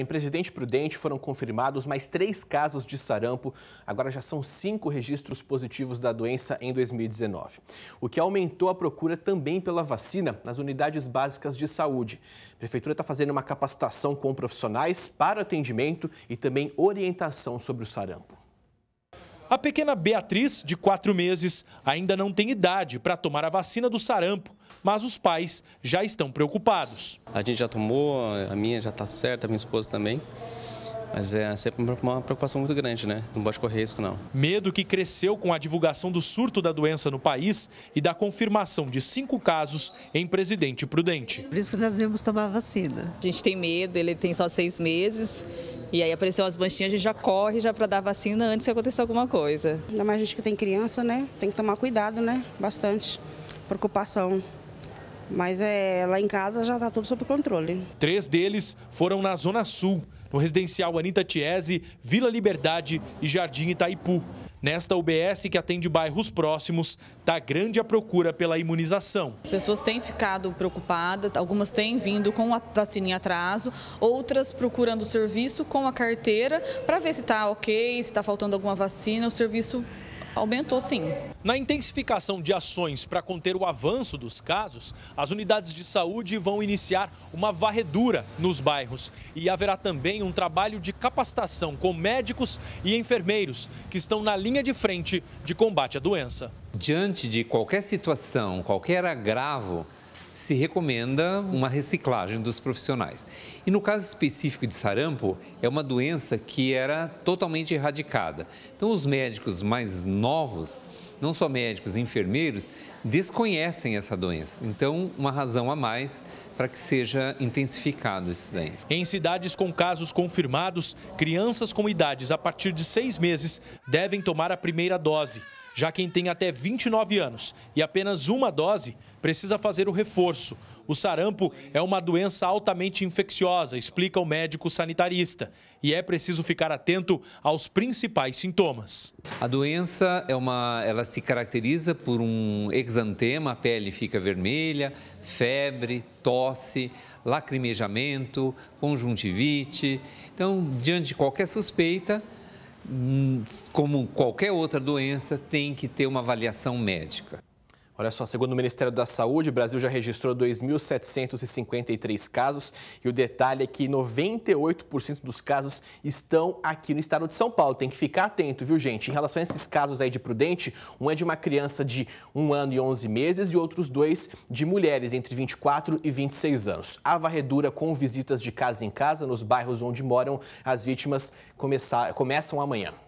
Em Presidente Prudente foram confirmados mais três casos de sarampo. Agora já são cinco registros positivos da doença em 2019, o que aumentou a procura também pela vacina nas unidades básicas de saúde. A Prefeitura está fazendo uma capacitação com profissionais para atendimento e também orientação sobre o sarampo. A pequena Beatriz, de 4 meses, ainda não tem idade para tomar a vacina do sarampo, mas os pais já estão preocupados. A gente já tomou, a minha já está certa, a minha esposa também. Mas é sempre uma preocupação muito grande, né? Não pode correr risco, não. Medo que cresceu com a divulgação do surto da doença no país e da confirmação de cinco casos em Presidente Prudente. Por isso que nós vimos tomar vacina. A gente tem medo, ele tem só seis meses. E aí apareceu as manchinhas, a gente já corre já para dar vacina antes que aconteça alguma coisa. Ainda mais a gente que tem criança, né? Tem que tomar cuidado, né? Bastante. Preocupação. Mas é, lá em casa já está tudo sob controle. Três deles foram na Zona Sul, no residencial Anita Tiese, Vila Liberdade e Jardim Itaipu. Nesta UBS, que atende bairros próximos, está grande a procura pela imunização. As pessoas têm ficado preocupadas, algumas têm vindo com a vacina em atraso, outras procurando o serviço com a carteira para ver se está ok, se está faltando alguma vacina, o serviço Aumentou sim. Na intensificação de ações para conter o avanço dos casos, as unidades de saúde vão iniciar uma varredura nos bairros e haverá também um trabalho de capacitação com médicos e enfermeiros que estão na linha de frente de combate à doença. Diante de qualquer situação, qualquer agravo, se recomenda uma reciclagem dos profissionais. E no caso específico de sarampo, é uma doença que era totalmente erradicada. Então, os médicos mais novos, não só médicos, enfermeiros, desconhecem essa doença. Então, uma razão a mais para que seja intensificado isso daí. Em cidades com casos confirmados, crianças com idades a partir de seis meses devem tomar a primeira dose. Já quem tem até 29 anos e apenas uma dose precisa fazer o reforço. O sarampo é uma doença altamente infecciosa, explica o médico sanitarista, e é preciso ficar atento aos principais sintomas. A doença é uma, ela se caracteriza por um exantema, a pele fica vermelha, febre, tosse, lacrimejamento, conjuntivite. Então, diante de qualquer suspeita, Hum, como qualquer outra doença, tem que ter uma avaliação médica. Olha só, segundo o Ministério da Saúde, o Brasil já registrou 2.753 casos e o detalhe é que 98% dos casos estão aqui no estado de São Paulo. Tem que ficar atento, viu, gente? Em relação a esses casos aí de Prudente, um é de uma criança de 1 ano e 11 meses e outros dois de mulheres entre 24 e 26 anos. A varredura com visitas de casa em casa nos bairros onde moram as vítimas começam amanhã.